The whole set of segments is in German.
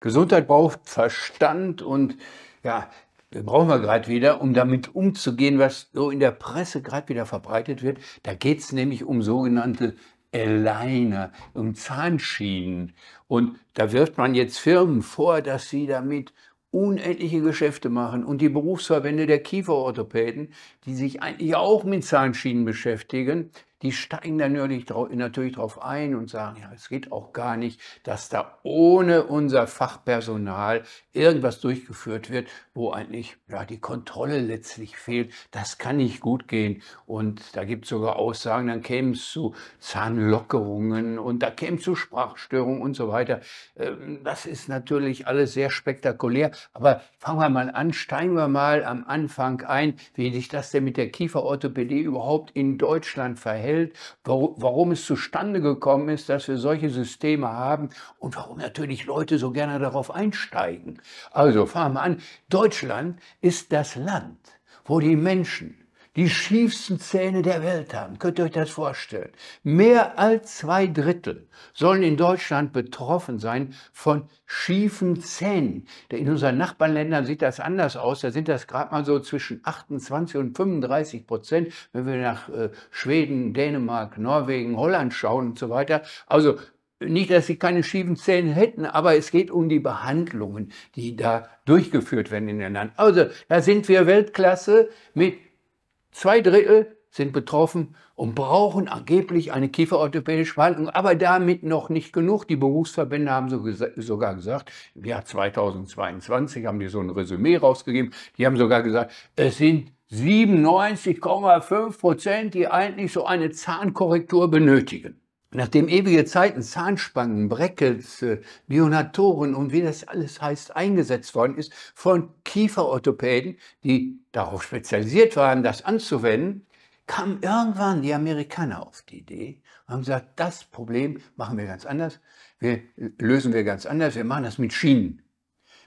Gesundheit braucht Verstand und ja, brauchen wir gerade wieder, um damit umzugehen, was so in der Presse gerade wieder verbreitet wird. Da geht es nämlich um sogenannte Aligner, um Zahnschienen. Und da wirft man jetzt Firmen vor, dass sie damit unendliche Geschäfte machen und die Berufsverbände der Kieferorthopäden, die sich eigentlich auch mit Zahnschienen beschäftigen, die steigen dann natürlich darauf ein und sagen, ja, es geht auch gar nicht, dass da ohne unser Fachpersonal irgendwas durchgeführt wird, wo eigentlich ja, die Kontrolle letztlich fehlt. Das kann nicht gut gehen. Und da gibt es sogar Aussagen, dann käme es zu Zahnlockerungen und da käme es zu Sprachstörungen und so weiter. Ähm, das ist natürlich alles sehr spektakulär. Aber fangen wir mal an, steigen wir mal am Anfang ein, wie sich das denn mit der Kieferorthopädie überhaupt in Deutschland verhält verhält, warum es zustande gekommen ist, dass wir solche Systeme haben und warum natürlich Leute so gerne darauf einsteigen. Also fangen wir an. Deutschland ist das Land, wo die Menschen die schiefsten Zähne der Welt haben. Könnt ihr euch das vorstellen? Mehr als zwei Drittel sollen in Deutschland betroffen sein von schiefen Zähnen. In unseren Nachbarländern sieht das anders aus. Da sind das gerade mal so zwischen 28 und 35 Prozent, wenn wir nach äh, Schweden, Dänemark, Norwegen, Holland schauen und so weiter. Also nicht, dass sie keine schiefen Zähne hätten, aber es geht um die Behandlungen, die da durchgeführt werden in den Ländern. Also da sind wir Weltklasse mit Zwei Drittel sind betroffen und brauchen angeblich eine kieferorthopädische Behandlung, aber damit noch nicht genug. Die Berufsverbände haben so gesa sogar gesagt, im Jahr 2022 haben die so ein Resümee rausgegeben, die haben sogar gesagt, es sind 97,5 Prozent, die eigentlich so eine Zahnkorrektur benötigen. Nachdem ewige Zeiten Zahnspangen, Breckels, äh, Neonatoren und wie das alles heißt, eingesetzt worden ist von Kieferorthopäden, die darauf spezialisiert waren, das anzuwenden, kamen irgendwann die Amerikaner auf die Idee und haben gesagt, das Problem machen wir ganz anders, wir äh, lösen wir ganz anders, wir machen das mit Schienen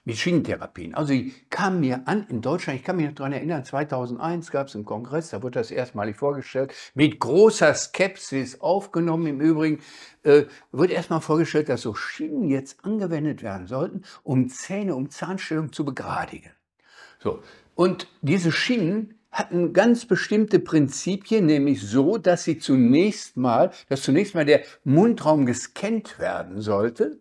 mit Schienentherapien. Also ich kam mir an in Deutschland, ich kann mich noch daran erinnern, 2001 gab es einen Kongress, da wurde das erstmalig vorgestellt, mit großer Skepsis aufgenommen im Übrigen, äh, wird erstmal vorgestellt, dass so Schienen jetzt angewendet werden sollten, um Zähne, um Zahnstellung zu begradigen. So. Und diese Schienen hatten ganz bestimmte Prinzipien, nämlich so, dass sie zunächst mal, dass zunächst mal der Mundraum gescannt werden sollte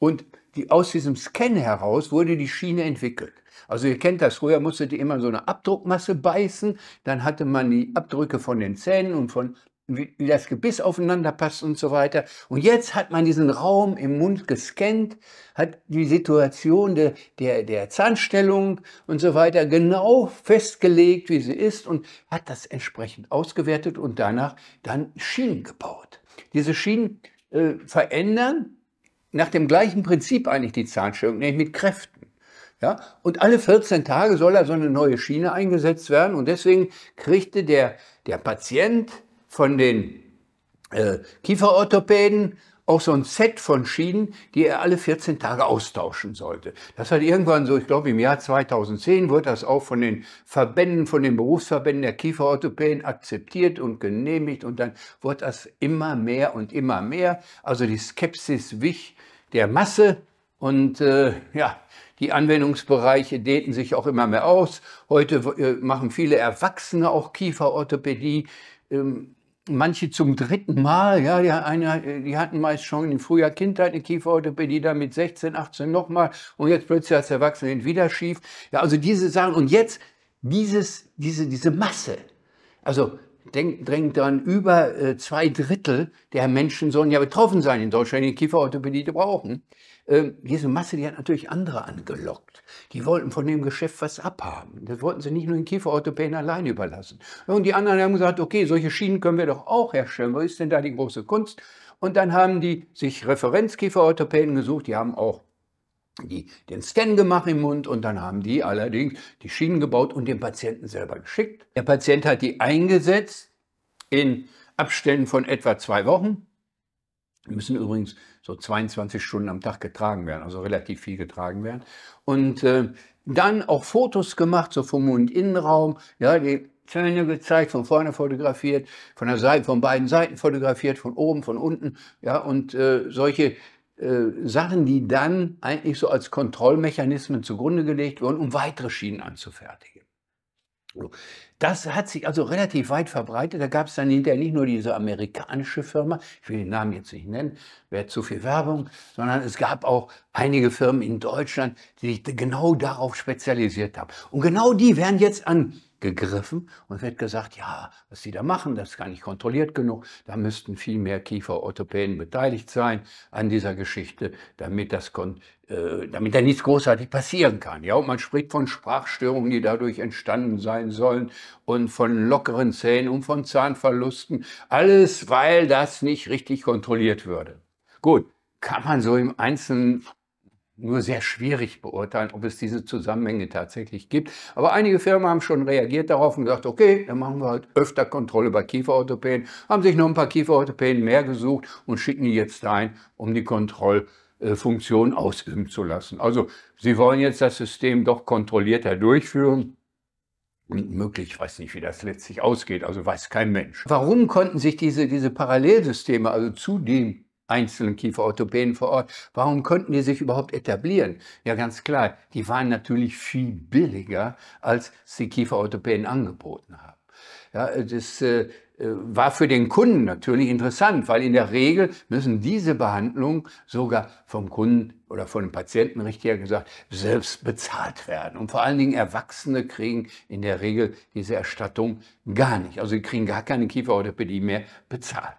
und die, aus diesem Scan heraus wurde die Schiene entwickelt. Also ihr kennt das, früher musstet ihr immer so eine Abdruckmasse beißen, dann hatte man die Abdrücke von den Zähnen und von wie das Gebiss aufeinander passt und so weiter. Und jetzt hat man diesen Raum im Mund gescannt, hat die Situation der, der, der Zahnstellung und so weiter genau festgelegt, wie sie ist und hat das entsprechend ausgewertet und danach dann Schienen gebaut. Diese Schienen äh, verändern nach dem gleichen Prinzip eigentlich die Zahnstellung, nämlich mit Kräften. Ja? Und alle 14 Tage soll da so eine neue Schiene eingesetzt werden und deswegen kriegte der, der Patient von den äh, Kieferorthopäden auch so ein Set von Schienen, die er alle 14 Tage austauschen sollte. Das hat irgendwann so, ich glaube im Jahr 2010 wurde das auch von den Verbänden, von den Berufsverbänden der Kieferorthopäden akzeptiert und genehmigt und dann wurde das immer mehr und immer mehr. Also die Skepsis wich der Masse und äh, ja, die Anwendungsbereiche dehnten sich auch immer mehr aus. Heute äh, machen viele Erwachsene auch Kieferorthopädie. Ähm, manche zum dritten Mal, ja, die, eine, die hatten meist schon in früher Kindheit eine Kieferorthopädie, dann mit 16, 18 nochmal und jetzt plötzlich als Erwachsene wieder schief. Ja, also diese Sachen und jetzt dieses, diese, diese Masse. Also denk, drängt dann über äh, zwei Drittel der Menschen sollen ja betroffen sein in Deutschland, die Kieferorthopädie brauchen diese ähm, Masse, die hat natürlich andere angelockt. Die wollten von dem Geschäft was abhaben. Das wollten sie nicht nur den Kieferorthopäden allein überlassen. Und die anderen haben gesagt, okay, solche Schienen können wir doch auch herstellen. Wo ist denn da die große Kunst? Und dann haben die sich Referenzkieferorthopäden gesucht. Die haben auch die, den Scan gemacht im Mund und dann haben die allerdings die Schienen gebaut und den Patienten selber geschickt. Der Patient hat die eingesetzt in Abständen von etwa zwei Wochen. Wir müssen übrigens so 22 Stunden am Tag getragen werden, also relativ viel getragen werden. Und äh, dann auch Fotos gemacht, so vom Mundinnenraum, ja, die Zähne gezeigt, von vorne fotografiert, von der Seite, von beiden Seiten fotografiert, von oben, von unten, ja, und äh, solche äh, Sachen, die dann eigentlich so als Kontrollmechanismen zugrunde gelegt wurden, um weitere Schienen anzufertigen. Das hat sich also relativ weit verbreitet. Da gab es dann hinterher nicht nur diese amerikanische Firma, ich will den Namen jetzt nicht nennen, wäre zu viel Werbung, sondern es gab auch einige Firmen in Deutschland, die sich genau darauf spezialisiert haben. Und genau die werden jetzt an gegriffen und wird gesagt, ja, was Sie da machen, das ist gar nicht kontrolliert genug. Da müssten viel mehr Kieferorthopäden beteiligt sein an dieser Geschichte, damit, das, äh, damit da nichts großartig passieren kann. Ja, und man spricht von Sprachstörungen, die dadurch entstanden sein sollen und von lockeren Zähnen und von Zahnverlusten. Alles, weil das nicht richtig kontrolliert würde. Gut, kann man so im Einzelnen nur sehr schwierig beurteilen, ob es diese Zusammenhänge tatsächlich gibt. Aber einige Firmen haben schon reagiert darauf und gesagt, okay, dann machen wir halt öfter Kontrolle bei Kieferorthopäden, haben sich noch ein paar Kieferorthopäden mehr gesucht und schicken die jetzt dahin, um die Kontrollfunktion ausüben zu lassen. Also sie wollen jetzt das System doch kontrollierter durchführen. Und möglich, ich weiß nicht, wie das letztlich ausgeht, also weiß kein Mensch. Warum konnten sich diese, diese Parallelsysteme also zu dem einzelnen Kieferorthopäden vor Ort. Warum konnten die sich überhaupt etablieren? Ja, ganz klar, die waren natürlich viel billiger, als sie Kieferorthopäden angeboten haben. Ja, das äh, äh, war für den Kunden natürlich interessant, weil in der Regel müssen diese Behandlungen sogar vom Kunden oder von dem Patienten, richtiger gesagt, selbst bezahlt werden. Und vor allen Dingen Erwachsene kriegen in der Regel diese Erstattung gar nicht. Also sie kriegen gar keine Kieferorthopädie mehr bezahlt.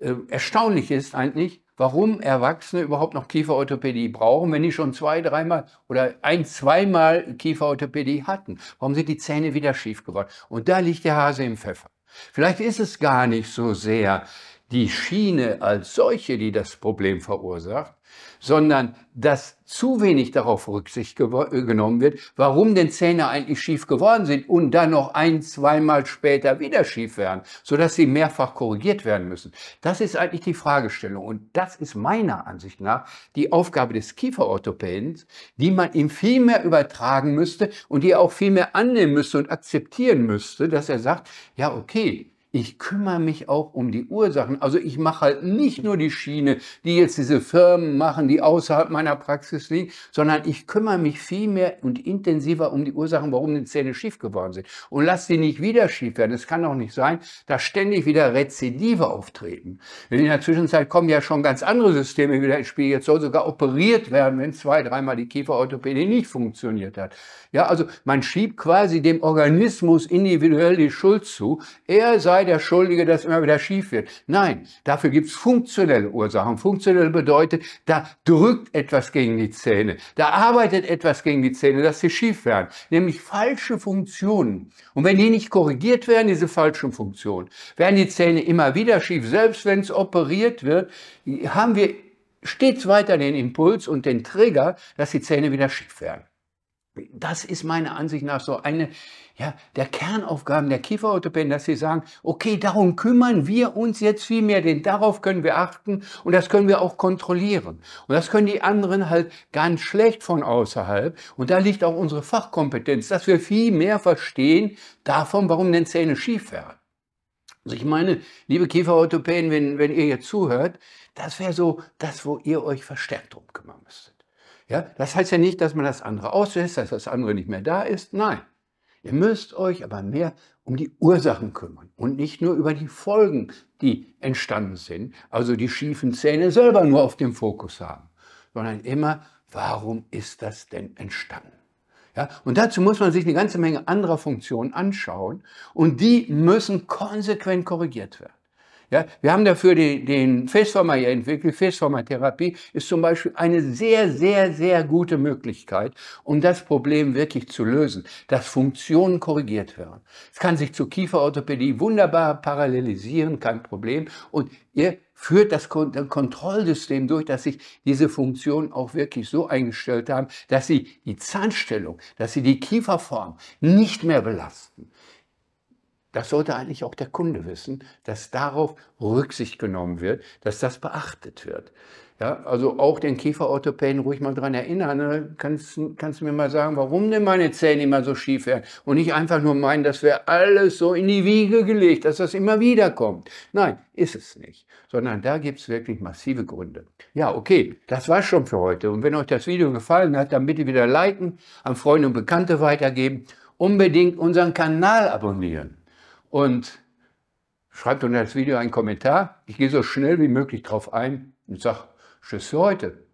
Äh, erstaunlich ist eigentlich, warum Erwachsene überhaupt noch Kieferorthopädie brauchen, wenn die schon zwei, dreimal oder ein, zweimal Kieferorthopädie hatten. Warum sind die Zähne wieder schief geworden? Und da liegt der Hase im Pfeffer. Vielleicht ist es gar nicht so sehr die Schiene als solche, die das Problem verursacht, sondern dass zu wenig darauf Rücksicht äh, genommen wird, warum denn Zähne eigentlich schief geworden sind und dann noch ein, zweimal später wieder schief werden, sodass sie mehrfach korrigiert werden müssen. Das ist eigentlich die Fragestellung und das ist meiner Ansicht nach die Aufgabe des Kieferorthopäden, die man ihm viel mehr übertragen müsste und die er auch viel mehr annehmen müsste und akzeptieren müsste, dass er sagt, ja okay, ich kümmere mich auch um die Ursachen. Also ich mache halt nicht nur die Schiene, die jetzt diese Firmen machen, die außerhalb meiner Praxis liegen, sondern ich kümmere mich viel mehr und intensiver um die Ursachen, warum die Zähne schief geworden sind. Und lass sie nicht wieder schief werden. Es kann doch nicht sein, dass ständig wieder Rezidive auftreten. Denn in der Zwischenzeit kommen ja schon ganz andere Systeme wieder ins Spiel. Jetzt soll sogar operiert werden, wenn zwei, dreimal die Kieferorthopädie nicht funktioniert hat. Ja, also man schiebt quasi dem Organismus individuell die Schuld zu. Er sei sei der Schuldige, dass immer wieder schief wird. Nein, dafür gibt es funktionelle Ursachen. Funktionell bedeutet, da drückt etwas gegen die Zähne, da arbeitet etwas gegen die Zähne, dass sie schief werden, nämlich falsche Funktionen. Und wenn die nicht korrigiert werden, diese falschen Funktionen, werden die Zähne immer wieder schief. Selbst wenn es operiert wird, haben wir stets weiter den Impuls und den Trigger, dass die Zähne wieder schief werden das ist meiner Ansicht nach so eine ja, der Kernaufgaben der Kieferorthopäden, dass sie sagen, okay, darum kümmern wir uns jetzt viel mehr, denn darauf können wir achten und das können wir auch kontrollieren. Und das können die anderen halt ganz schlecht von außerhalb. Und da liegt auch unsere Fachkompetenz, dass wir viel mehr verstehen davon, warum denn Zähne schief werden. Also ich meine, liebe Kieferorthopäden, wenn, wenn ihr jetzt zuhört, das wäre so das, wo ihr euch verstärkt drum kümmern müsst. Ja, das heißt ja nicht, dass man das andere auslässt, dass das andere nicht mehr da ist. Nein. Ihr müsst euch aber mehr um die Ursachen kümmern und nicht nur über die Folgen, die entstanden sind, also die schiefen Zähne selber nur auf dem Fokus haben, sondern immer, warum ist das denn entstanden? Ja, und dazu muss man sich eine ganze Menge anderer Funktionen anschauen und die müssen konsequent korrigiert werden. Ja, wir haben dafür den, den Faceformer hier entwickelt. Faceformer-Therapie ist zum Beispiel eine sehr, sehr, sehr gute Möglichkeit, um das Problem wirklich zu lösen, dass Funktionen korrigiert werden. Es kann sich zur Kieferorthopädie wunderbar parallelisieren, kein Problem. Und ihr führt das Kontrollsystem durch, dass sich diese Funktionen auch wirklich so eingestellt haben, dass sie die Zahnstellung, dass sie die Kieferform nicht mehr belasten. Das sollte eigentlich auch der Kunde wissen, dass darauf Rücksicht genommen wird, dass das beachtet wird. Ja, also auch den Kieferorthopäden ruhig mal dran erinnern. Ne? Kannst, kannst du mir mal sagen, warum denn meine Zähne immer so schief werden? Und nicht einfach nur meinen, das wäre alles so in die Wiege gelegt, dass das immer wieder kommt. Nein, ist es nicht. Sondern da gibt es wirklich massive Gründe. Ja, okay, das war's schon für heute. Und wenn euch das Video gefallen hat, dann bitte wieder liken, an Freunde und Bekannte weitergeben, unbedingt unseren Kanal abonnieren und schreibt unter das Video einen Kommentar. Ich gehe so schnell wie möglich drauf ein und sage Tschüss für heute.